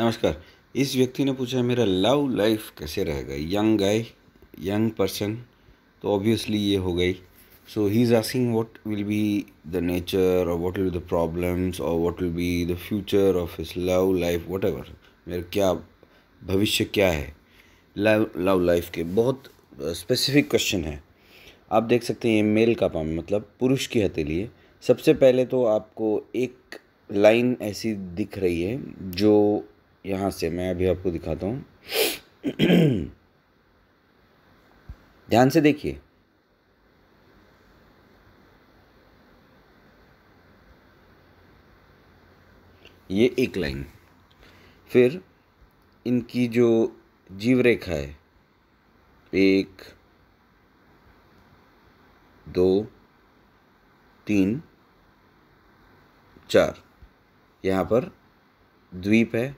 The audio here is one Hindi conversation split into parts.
नमस्कार इस व्यक्ति ने पूछा मेरा लव लाइफ कैसे रहेगा यंग गाय यंग पर्सन तो ऑब्वियसली ये हो गई so he is asking what will be the nature और व्हाट विल द प्रॉब्लम्स और what will be the future of his love life whatever मेरा क्या भविष्य क्या है लव लव लाइफ के बहुत स्पेसिफिक क्वेश्चन है आप देख सकते हैं ये मेल का पाम मतलब पुरुष की हथेली है सबसे पहले तो आपको एक लाइन ऐसी दिख रही है जो यहाँ से मैं अभी आपको दिखाता हूँ ध्यान से देखिए ये एक लाइन फिर इनकी जो जीव रेखा है एक दो तीन चार यहाँ पर द्वीप है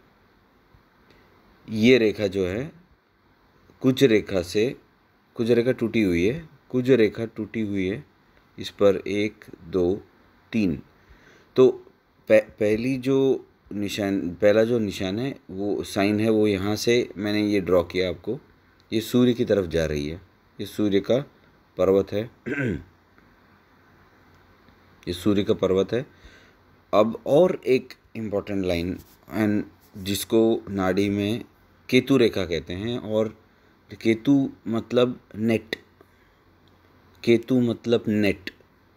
ये रेखा जो है कुछ रेखा से कुछ रेखा टूटी हुई है कुछ रेखा टूटी हुई है इस पर एक दो तीन तो पहली जो निशान पहला जो निशान है वो साइन है वो यहाँ से मैंने ये ड्रॉ किया आपको ये सूर्य की तरफ जा रही है ये सूर्य का पर्वत है ये सूर्य का पर्वत है अब और एक इम्पॉर्टेंट लाइन एंड जिसको नाड़ी में केतु रेखा कहते हैं और केतु मतलब नेट केतु मतलब नेट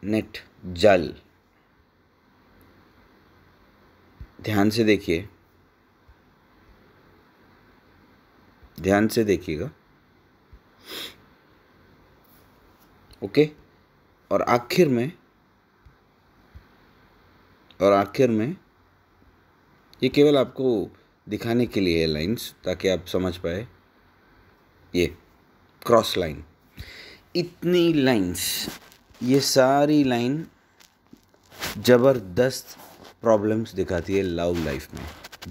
नेट जल ध्यान से देखिए ध्यान से देखिएगा ओके और आखिर में और आखिर में ये केवल आपको दिखाने के लिए लाइन्स ताकि आप समझ पाए ये क्रॉस लाइन इतनी लाइंस ये सारी लाइन ज़बरदस्त प्रॉब्लम्स दिखाती है लव लाइफ में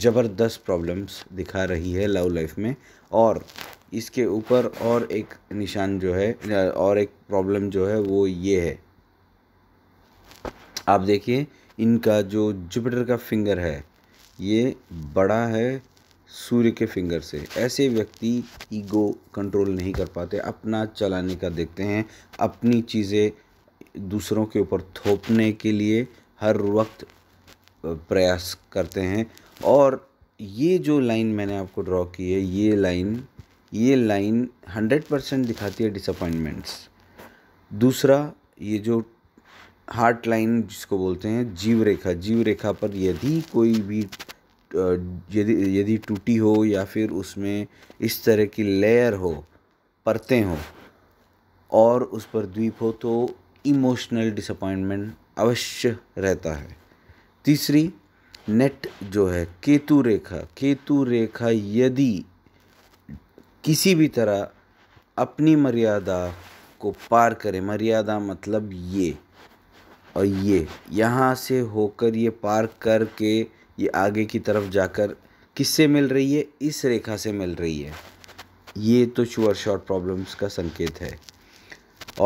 ज़बरदस्त प्रॉब्लम्स दिखा रही है लव लाइफ में और इसके ऊपर और एक निशान जो है और एक प्रॉब्लम जो है वो ये है आप देखिए इनका जो जुपिटर का फिंगर है ये बड़ा है सूर्य के फिंगर से ऐसे व्यक्ति ईगो कंट्रोल नहीं कर पाते अपना चलाने का देखते हैं अपनी चीज़ें दूसरों के ऊपर थोपने के लिए हर वक्त प्रयास करते हैं और ये जो लाइन मैंने आपको ड्रॉ की है ये लाइन ये लाइन हंड्रेड परसेंट दिखाती है डिसअपॉइंटमेंट्स दूसरा ये जो हार्ट लाइन जिसको बोलते हैं जीव रेखा जीव रेखा पर यदि कोई भी यदि यदि टूटी हो या फिर उसमें इस तरह की लेयर हो परतें हो और उस पर द्वीप हो तो इमोशनल डिसअपॉइंटमेंट अवश्य रहता है तीसरी नेट जो है केतु रेखा केतु रेखा यदि किसी भी तरह अपनी मर्यादा को पार करे मर्यादा मतलब ये और ये यहाँ से होकर ये पार करके ये आगे की तरफ जाकर किससे मिल रही है इस रेखा से मिल रही है ये तो शुअर शॉर्ट प्रॉब्लम्स का संकेत है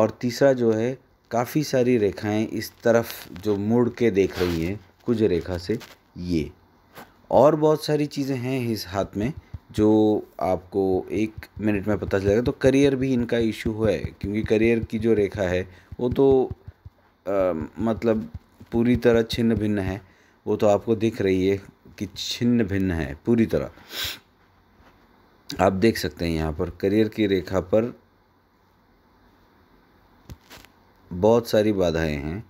और तीसरा जो है काफ़ी सारी रेखाएं इस तरफ जो मुड़ के देख रही हैं कुछ रेखा से ये और बहुत सारी चीज़ें हैं इस हाथ में जो आपको एक मिनट में पता चलेगा तो करियर भी इनका इशू है क्योंकि करियर की जो रेखा है वो तो मतलब पूरी तरह छिन्न भिन्न है वो तो आपको दिख रही है कि छिन्न भिन्न है पूरी तरह आप देख सकते हैं यहाँ पर करियर की रेखा पर बहुत सारी बाधाएं हैं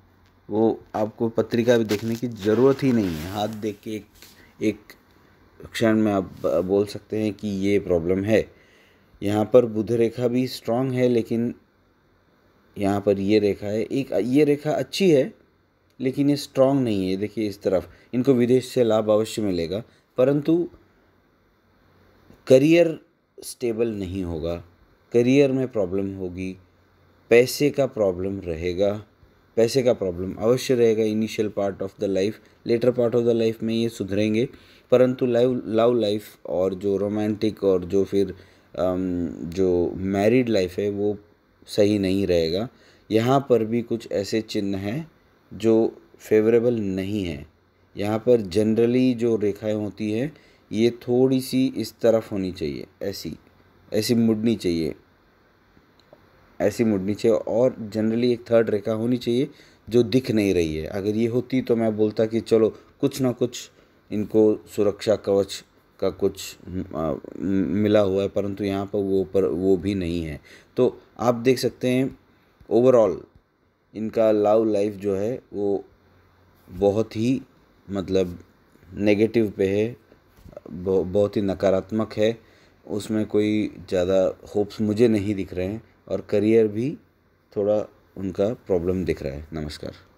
वो आपको पत्रिका भी देखने की ज़रूरत ही नहीं है हाथ देख के एक एक क्षण में आप बोल सकते हैं कि ये प्रॉब्लम है यहाँ पर बुध रेखा भी स्ट्रांग है लेकिन यहाँ पर ये रेखा है एक ये रेखा अच्छी है लेकिन ये स्ट्रांग नहीं है देखिए इस तरफ इनको विदेश से लाभ अवश्य मिलेगा परंतु करियर स्टेबल नहीं होगा करियर में प्रॉब्लम होगी पैसे का प्रॉब्लम रहेगा पैसे का प्रॉब्लम अवश्य रहेगा initial part of the life later part of the life में ये सुधरेंगे परंतु लाइव लव लाइफ और जो रोमांटिक और जो फिर जो मैरिड लाइफ है वो सही नहीं रहेगा यहाँ पर भी कुछ ऐसे चिन्ह हैं जो फेवरेबल नहीं हैं यहाँ पर जनरली जो रेखाएं होती हैं ये थोड़ी सी इस तरफ होनी चाहिए ऐसी ऐसी मुड़नी चाहिए ऐसी मुड़नी चाहिए और जनरली एक थर्ड रेखा होनी चाहिए जो दिख नहीं रही है अगर ये होती तो मैं बोलता कि चलो कुछ ना कुछ इनको सुरक्षा कवच का कुछ मिला हुआ है परंतु यहाँ पर वो पर वो भी नहीं है तो आप देख सकते हैं ओवरऑल इनका लव लाइफ जो है वो बहुत ही मतलब नेगेटिव पे है बहुत ही नकारात्मक है उसमें कोई ज़्यादा होप्स मुझे नहीं दिख रहे हैं और करियर भी थोड़ा उनका प्रॉब्लम दिख रहा है नमस्कार